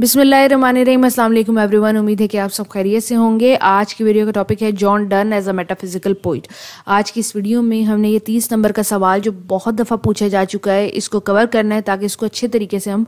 बिसमीम अल्लाम एवरीवन उम्मीद है कि आप सब खैरियत से होंगे आज की वीडियो का टॉपिक है John Donne as a metaphysical poet आज की इस वीडियो में हमने ये तीस नंबर का सवाल जो बहुत दफ़ा पूछा जा चुका है इसको कवर करना है ताकि इसको अच्छे तरीके से हम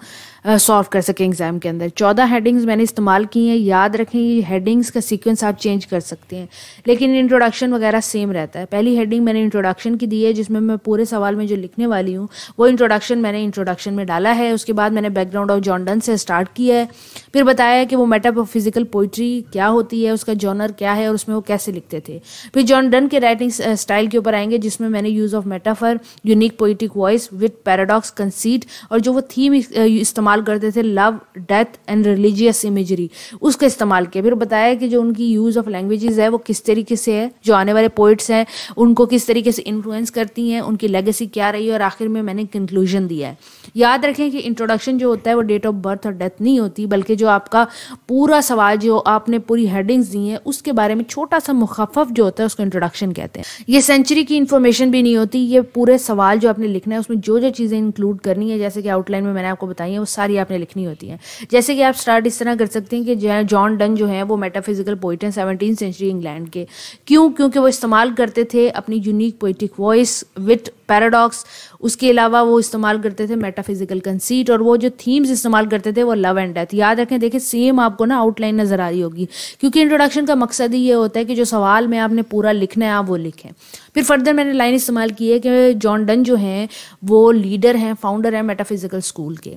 सॉल्व कर सकें एग्ज़ाम के अंदर चौदह हेडिंग्स मैंने इस्तेमाल की हैं याद रखें ये हेडिंग्स का सीक्वेंस आप चेंज कर सकते हैं लेकिन इंट्रोडक्शन वगैरह सेम रहता है पहली हेडिंग मैंने इंट्रोडक्शन की दी है जिसमें मैं पूरे सवाल में जो लिखने वाली हूँ वो इंट्रोडक्शन मैंने इंट्रोडक्शन में डाला है उसके बाद मैंने बैकग्राउंड ऑफ जॉन्डन से स्टार्ट किया है फिर बताया कि वो मेटाफिज़िकल फिजिकल पोइट्री क्या होती है उसका जॉनर क्या है और उसमें वो कैसे लिखते थे फिर जॉन डन के राइटिंग स्टाइल के ऊपर आएंगे जिसमें मैंने use of metaphor unique poetic voice with paradox conceit और जो वो थीम इस्तेमाल इस्तेमाल करते थे love death and religious imagery उसका इस्तेमाल किया फिर बताया कि जो उनकी यूज़ ऑफ लैंग्वेजेस है वो किस तरीके से है जो आने वाले पोइट्स हैं उनको किस तरीके से इन्फ्लुएंस करती हैं उनकी लेगेसी क्या रही है और आखिर में मैंने कंक्लूजन दिया है याद रखें कि इंट्रोडक्शन जो होता है वो डेट ऑफ बर्थ और डेथ नहीं होती बल्कि जो आपका पूरा सवाल जो आपने पूरी हेडिंग्स दी हैं उसके बारे में छोटा सा मुखफ जो होता है उसको इंट्रोडक्शन कहते हैं ये सेंचुरी की इन्फॉर्मेशन भी नहीं होती ये पूरे सवाल जो आपने लिखना है उसमें जो जो चीज़ें इंक्लूड करनी है जैसे कि आउटलाइन में मैंने आपको बताई है वो सारी आपने लिखनी होती हैं जैसे कि आप स्टार्ट इस तरह कर सकते हैं कि जॉन डन जो है वो मेटाफिजिकल पोइट हैं सेवनटीन सेंचुरी इंग्लैंड के क्यों क्योंकि वो इस्तेमाल करते थे अपनी unique poetic voice with paradox उसके अलावा वो इस्तेमाल करते थे मेटाफिजिकल कंसीट और वो जो थीम्स इस्तेमाल करते थे वो लव एंड डेथ याद रखें देखिए सेम आपको ना आउटलाइन नज़र आ रही होगी क्योंकि इंट्रोडक्शन का मकसद ही ये होता है कि जो सवाल में आपने पूरा लिखना है आप वो लिखें फिर फर्दर मैंने लाइन इस्तेमाल की है कि जॉन डन जो हैं वो लीडर हैं फाउंडर हैं मेटाफिजिकल स्कूल के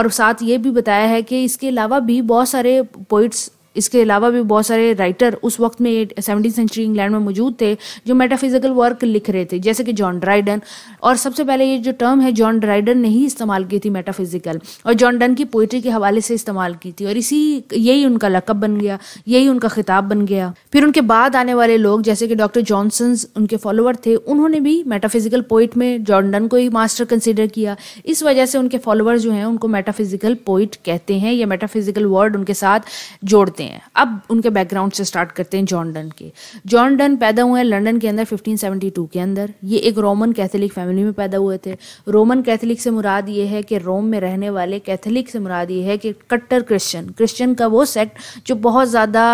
और साथ ये भी बताया है कि इसके अलावा भी बहुत सारे पोइट्स इसके अलावा भी बहुत सारे राइटर उस वक्त में सेवनटीन सेंचुरी इंग्लैंड में मौजूद थे जो मेटाफिजिकल वर्क लिख रहे थे जैसे कि जॉन ड्राइडन और सबसे पहले ये जो टर्म है जॉन ड्राइडन ने ही इस्तेमाल की थी मेटाफिजिकल और जॉन डन की पोइट्री के हवाले से इस्तेमाल की थी और इसी यही उनका लकब बन गया यही उनका खिताब बन गया फिर उनके बाद आने वाले लोग जैसे कि डॉक्टर जॉनसन उनके फॉलोअर थे उन्होंने भी मेटाफिजिकल पोइट में जॉन डन को ही मास्टर कंसिडर किया इस वजह से उनके फॉलोअर्स जो हैं उनको मेटाफिजिकल पोइट कहते हैं या मेटाफिजिकल वर्ड उनके साथ जोड़ते हैं हैं अब उनके बैकग्राउंड से स्टार्ट करते हैं जॉन डन के जॉन डन पैदा हुए हैं लंडन के अंदर 1572 के अंदर ये एक रोमन कैथोलिक फैमिली में पैदा हुए थे रोमन कैथोलिक से मुराद ये है कि रोम में रहने वाले कैथोलिक से मुराद ये है कि कट्टर क्रिश्चन क्रिश्चन का वो सेक्ट जो बहुत ज़्यादा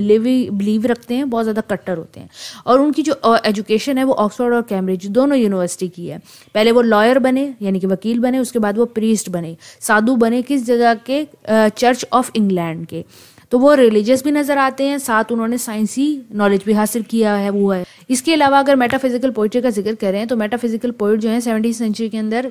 बिलीवी बिलीव रखते हैं बहुत ज़्यादा कट्टर होते हैं और उनकी जो एजुकेशन है वो ऑक्सफोर्ड और कैम्ब्रिज दोनों यूनिवर्सिटी की है पहले वो लॉयर बने यानी कि वकील बने उसके बाद वो प्रीस्ट बने साधु बने किस जगह के चर्च ऑफ इंग्लैंड के तो वो रिलीजियस भी नज़र आते हैं साथ उन्होंने साइंसी नॉलेज भी हासिल किया है वो है इसके अलावा अगर मेटाफिजिकल पोइट्री का जिक्र करें तो मेटाफिजिकल पोइट जो है सेवनटीन सेंचुरी के अंदर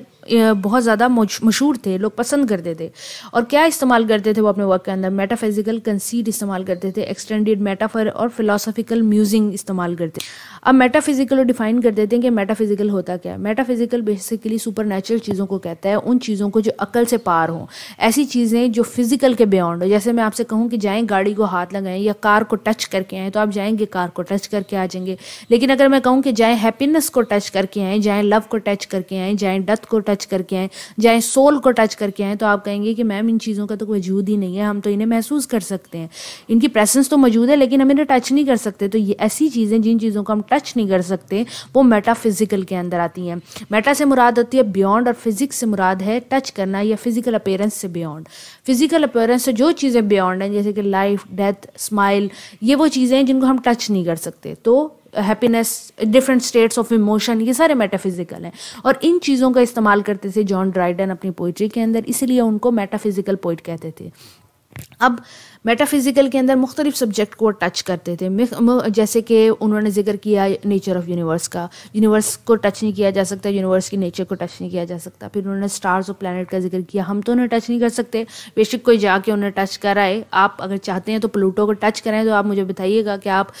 बहुत ज़्यादा मशहूर थे लोग पसंद करते थे और क्या इस्तेमाल करते थे वो अपने वर्क के अंदर मेटाफिजिकल कंसीड इस्तेमाल करते थे एक्सटेंडेड मेटाफर और फिलोसफिकल म्यूजिंग इस्तेमाल करते अब मेटाफिजिकल डिफाइन कर देते हैं कि मेटाफिजिकल होता क्या है मेटाफिजिकल बेसिकली सुपर चीज़ों को कहता है उन चीज़ों को जो अकल से पार हों ऐसी चीज़ें जो फिजिकल के बियॉन्ड हो जैसे मैं आपसे कहूँ कि जाएँ गाड़ी को हाथ लगाएं या कार को टच करके आएँ तो आप जाएंगे कार को टच करके आ जाएंगे लेकिन अगर मैं कहूँ कि जाएँ हैप्पीनेस को टच करके आएँ जाएँ लव को टच करके आएँ जाएँ डेथ को टच करके आएँ जाएँ सोल को टच करके आएँ तो आप कहेंगे कि मैम इन चीज़ों का तो कोई वजूद ही नहीं है हम तो इन्हें महसूस कर सकते हैं इनकी प्रेजेंस तो मौजूद है लेकिन हम इन्हें टच नहीं कर सकते तो ये ऐसी चीज़ें जिन चीज़ों को हम टच नहीं कर सकते वो मेटाफिजिकल के अंदर आती हैं मेटा से मुराद होती है बियॉन्ड और फिजिक्स से मुराद है टच करना या फिजिकल अपेयरेंस से बियॉन्ड फिजिकल अपेयरेंस से जो चीज़ें बियॉन्ड हैं जैसे कि लाइफ डेथ स्माइल ये वो चीज़ें हैं जिनको हम टच नहीं कर सकते तो happiness different states of emotion ये सारे मेटाफिजिकल हैं और इन चीज़ों का इस्तेमाल करते थे जॉन ड्राइडन अपनी पोइट्री के अंदर इसलिए उनको मेटाफिजिकल पोइट कहते थे अब मेटाफिज़िकल के अंदर मुख्तलिफ सब्जेक्ट को टच करते थे जैसे कि उन्होंने जिक्र किया नेचर ऑफ़ यूनिवर्स का यूनिवर्स को टच नहीं किया जा सकता यूनिवर्स की नेचर को टच नहीं किया जा सकता फिर उन्होंने स्टार्स और प्लानट का जिक्र किया हम तो उन्हें टच नहीं कर सकते बेशक कोई जाके उन्हें टच कराए आप अगर चाहते हैं तो प्लूटो को टच कराएं तो आप मुझे बताइएगा कि आप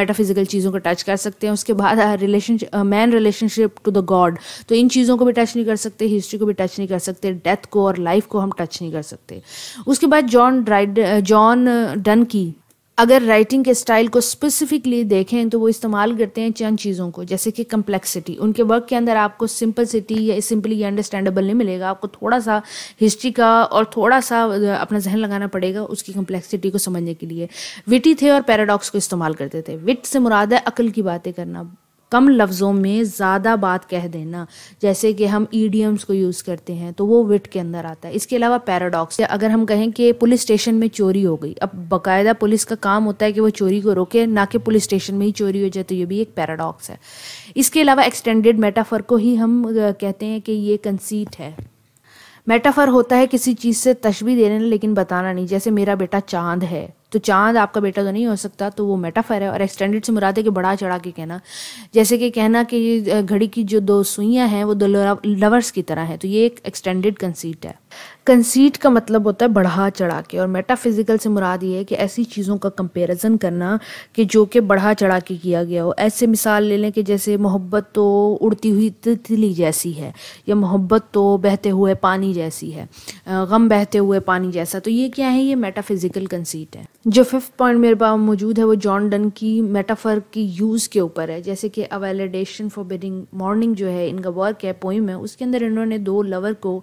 मेटाफिज़िकल चीज़ों को टच कर सकते हैं उसके बाद relation man relationship to the God तो इन चीज़ों को भी टच नहीं कर सकते हिस्ट्री को भी टच नहीं कर सकते डेथ को और लाइफ को हम टच नहीं कर सकते उसके बाद John Dryden John John Donne की अगर राइटिंग के स्टाइल को स्पेसिफिकली देखें तो वो इस्तेमाल करते हैं चंद चीज़ों को जैसे कि कम्प्लेक्सिटी उनके वर्क के अंदर आपको सिटी या सिंपली या अंडरस्टैंडेबल नहीं मिलेगा आपको थोड़ा सा हिस्ट्री का और थोड़ा सा uh, अपना जहन लगाना पड़ेगा उसकी कम्प्लेक्सिटी को समझने के लिए विटी थे और पैराडॉक्स को इस्तेमाल करते थे विट से मुराद है अकल की बातें करना कम लफ्ज़ों में ज़्यादा बात कह देना जैसे कि हम ईडियम्स को यूज़ करते हैं तो वो विट के अंदर आता है इसके अलावा पैराडॉक्स अगर हम कहें कि पुलिस स्टेशन में चोरी हो गई अब बाकायदा पुलिस का काम होता है कि वो चोरी को रोके ना कि पुलिस स्टेशन में ही चोरी हो जाए तो ये भी एक पैराडॉक्स है इसके अलावा एक्सटेंडेड मेटाफर को ही हम कहते हैं कि ये कंसीट है मेटाफर होता है किसी चीज़ से तशबी देने लेकिन बताना नहीं जैसे मेरा बेटा चांद है तो चांद आपका बेटा तो नहीं हो सकता तो वो मेटाफर है और एक्सटेंडेड से मुराद है कि बड़ा चढ़ा के कहना जैसे कि कहना कि घड़ी की जो दो सुइयाँ हैं वो दो लवर्स की तरह हैं तो ये एक एक्सटेंडेड कंसीट है कंसीट का मतलब होता है बढ़ा चढ़ा के और मेटाफिज़िकल से मुराद ये है कि ऐसी चीज़ों का कंपैरिजन करना कि जो कि बढ़ा चढ़ा के किया गया हो ऐसे मिसाल ले लें कि जैसे मोहब्बत तो उड़ती हुई तितली जैसी है या मोहब्बत तो बहते हुए पानी जैसी है गम बहते हुए पानी जैसा तो ये क्या है ये मेटाफिज़िकल कंसीट है जो फिफ्थ पॉइंट मेरे पास मौजूद है वो जॉन डन की मेटाफर की यूज़ के ऊपर है जैसे कि अवेलेडेशन फॉर बिडिंग मॉर्निंग जो है इनका वर्क है पोइम है उसके अंदर इन्होंने दो लवर को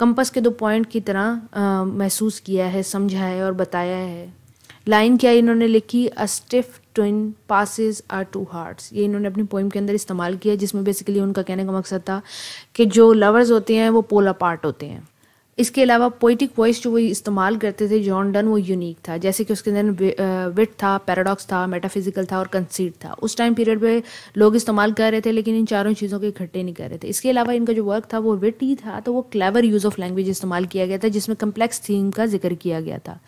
कंपस के दो पॉइंट की तरह महसूस किया है समझा है और बताया है लाइन क्या इन्होंने लिखी a stiff twin compasses are two hearts ये इन्होंने अपनी पोइम के अंदर इस्तेमाल किया जिसमें बेसिकली उनका कहने का मकसद था कि जो लवर्स होते हैं वो पोल अपार्ट होते हैं इसके अलावा पोइटिक वॉइस जो वो इस्तेमाल करते थे जॉन डन वो यूनिक था जैसे कि उसके अंदर विट था पैराडॉक्स था मेटाफिजिकल था और कंसीट था उस टाइम पीरियड पे लोग इस्तेमाल कर रहे थे लेकिन इन चारों चीज़ों के इकट्ठे नहीं कर रहे थे इसके अलावा इनका जो वर्क था वो विट ही था तो वो क्लेवर यूज़ ऑफ लैंग्वेज इस्तेमाल किया गया था जिसमें कम्प्लेक्स थीम का जिक्र किया गया था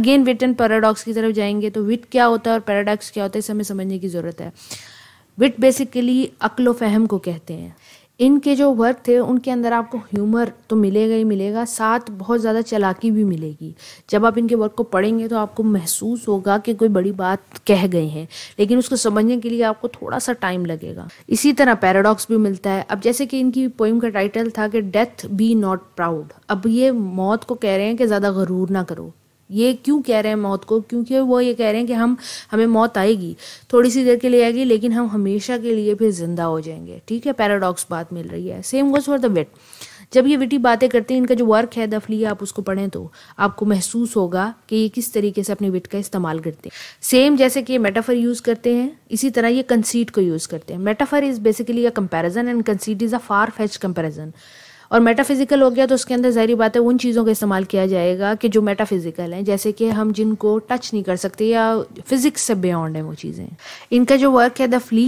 अगेन विट एंड पैराडॉक्स की तरफ जाएंगे तो विट क्या होता है और पैराडॉक्स क्या होता है इसे हमें समझने की ज़रूरत है विट बेसिकली अक्ल फहम को कहते हैं इनके जो वर्क थे उनके अंदर आपको ह्यूमर तो मिलेगा ही मिलेगा साथ बहुत ज़्यादा चलाकी भी मिलेगी जब आप इनके वर्क को पढ़ेंगे तो आपको महसूस होगा कि कोई बड़ी बात कह गए हैं लेकिन उसको समझने के लिए आपको थोड़ा सा टाइम लगेगा इसी तरह पैराडॉक्स भी मिलता है अब जैसे कि इनकी पोइम का टाइटल था कि डेथ बी नॉट प्राउड अब ये मौत को कह रहे हैं कि ज़्यादा गरूर ना करो ये क्यों कह रहे हैं मौत को क्योंकि वो ये कह रहे हैं कि हम हमें मौत आएगी थोड़ी सी देर के लिए आएगी लेकिन हम हमेशा के लिए फिर जिंदा हो जाएंगे ठीक है पैराडॉक्स बात मिल रही है same goes for the weight जब ये विटी बातें करते हैं इनका जो वर्क है दफली आप उसको पढ़ें तो आपको महसूस होगा कि ये किस तरीके से अपने विट का इस्तेमाल करते हैं सेम जैसे कि ये मेटाफर यूज़ करते हैं इसी तरह ये कंसीट को यूज़ करते हैं metaphor is basically a comparison and conceit is a far fetch comparison और मेटाफिज़िकल हो गया तो उसके अंदर ज़ाहरी बात है उन चीज़ों का इस्तेमाल किया जाएगा कि जो मेटाफिज़िकल हैं जैसे कि हम जिनको टच नहीं कर सकते या फिज़िक्स से बियॉन्ड है वो चीज़ें इनका जो वर्क है द फ्ली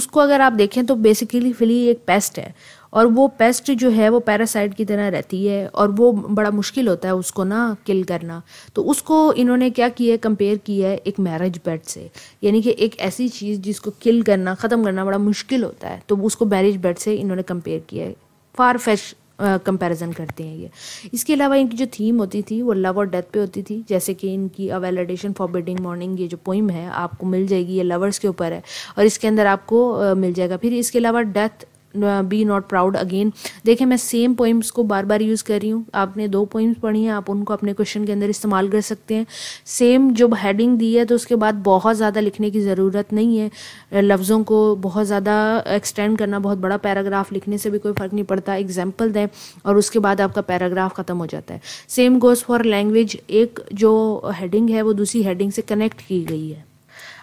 उसको अगर आप देखें तो बेसिकली फ्ली एक पेस्ट है और वो पेस्ट जो है वो पैरासाइट की तरह रहती है और वो बड़ा मुश्किल होता है उसको ना किल करना तो उसको इन्होंने क्या किया है कंपेयर किया है एक मैरिज बेड से यानी कि एक ऐसी चीज़ जिसको किल करना ख़त्म करना बड़ा मुश्किल होता है तो उसको मैरिज बेड से इन्होंने कंपेयर किया है फार फैश कंपैरिजन करते हैं ये इसके अलावा इनकी जो थीम होती थी वो लव और डेथ पे होती थी जैसे कि इनकी अवेलडेशन फॉर बिडिंग मॉर्निंग ये जो पोइम है आपको मिल जाएगी ये लवर्स के ऊपर है और इसके अंदर आपको मिल जाएगा फिर इसके अलावा death be not proud again देखिए मैं सेम पोइम्स को बार बार यूज़ कर रही हूँ आपने दो पोइम्स पढ़ी हैं आप उनको अपने क्वेश्चन के अंदर इस्तेमाल कर सकते हैं सेम जो हेडिंग दी है तो उसके बाद बहुत ज़्यादा लिखने की ज़रूरत नहीं है uh, लफ्ज़ों को बहुत ज़्यादा एक्सटेंड करना बहुत बड़ा पैराग्राफ लिखने से भी कोई फ़र्क नहीं पड़ता एग्जाम्पल दें और उसके बाद आपका पैराग्राफ ख़त्म हो जाता है सेम गोज़ फॉर लैंग्वेज एक जो हेडिंग है वो दूसरी हेडिंग से कनेक्ट की गई है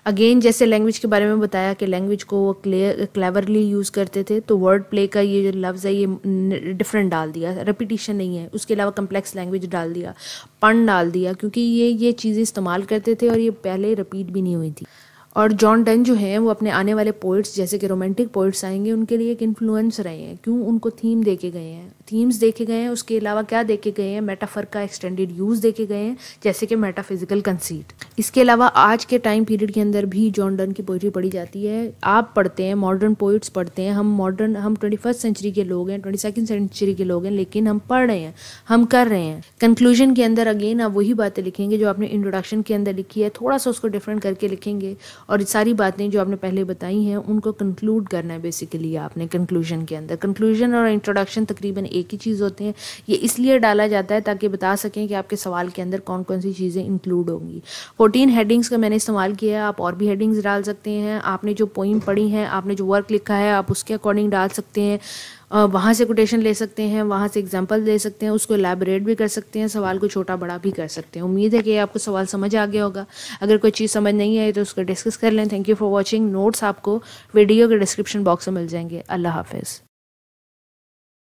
अगेन जैसे लैंग्वेज के बारे में बताया कि लैंग्वेज को वो क्लेवरली यूज़ करते थे तो वर्ड प्ले का ये जो लफ्ज़ है ये डिफरेंट डाल दिया रपिटिशन नहीं है उसके अलावा कम्प्लेक्स लैंग्वेज डाल दिया पन डाल दिया क्योंकि ये ये चीज़ें इस्तेमाल करते थे और ये पहले रिपीट भी नहीं हुई थी और जॉन डन जो हैं वो अपने आने वाले पोइट्स जैसे कि रोमांटिक पोइट्स आएंगे उनके लिए एक इन्फ्लुएंस रहे हैं क्यों उनको थीम दे के गए हैं थीम्स देखे गए हैं उसके अलावा क्या देखे गए हैं मेटाफर का एक्सटेंडेड यूज़ देखे गए हैं जैसे कि मेटाफिजिकल कंसीट इसके अलावा आज के टाइम पीरियड के अंदर भी जॉन डन की पोइट्री पढ़ी जाती है आप पढ़ते हैं मॉडर्न पोइट्स पढ़ते हैं हम मॉडर्न हम ट्वेंटी फर्स्ट सेंचुरी के लोग हैं ट्वेंटी सेकेंड सेंचुरी के लोग हैं लेकिन हम पढ़ रहे हैं हम कर रहे हैं कंक्लूजन के अंदर अगेन आप वही बातें लिखेंगे जो आपने इंट्रोडक्शन के अंदर लिखी है थोड़ा सा उसको डिफरेंट करके लिखेंगे और सारी बातें जो आपने पहले बताई हैं उनको कंक्लूड करना है बेसिकली आपने कंक्लूजन के अंदर कंक्लूजन और इंट्रोडक्शन तकरीबन एक ही चीज़ होते हैं ये इसलिए डाला जाता है ताकि बता सकें कि आपके सवाल के अंदर कौन कौन सी चीज़ें इंक्लूड होंगी फोर्टीन हेडिंग्स का मैंने इस्तेमाल किया है आप और भी हेडिंग्स डाल सकते हैं आपने जो पोइम पढ़ी हैं आपने जो वर्क लिखा है आप उसके अकॉर्डिंग डाल सकते हैं वहाँ से कोटेशन ले सकते हैं वहाँ से एग्जाम्पल ले सकते हैं उसको एलेबरेट भी कर सकते हैं सवाल को छोटा बड़ा भी कर सकते हैं उम्मीद है कि आपको सवाल समझ आ गया होगा अगर कोई चीज़ समझ नहीं आई तो उसको डिस्कस कर लें thank you for watching notes आपको वीडियो के डिस्क्रिप्शन बॉक्स में मिल जाएंगे अल्लाह हाफिज़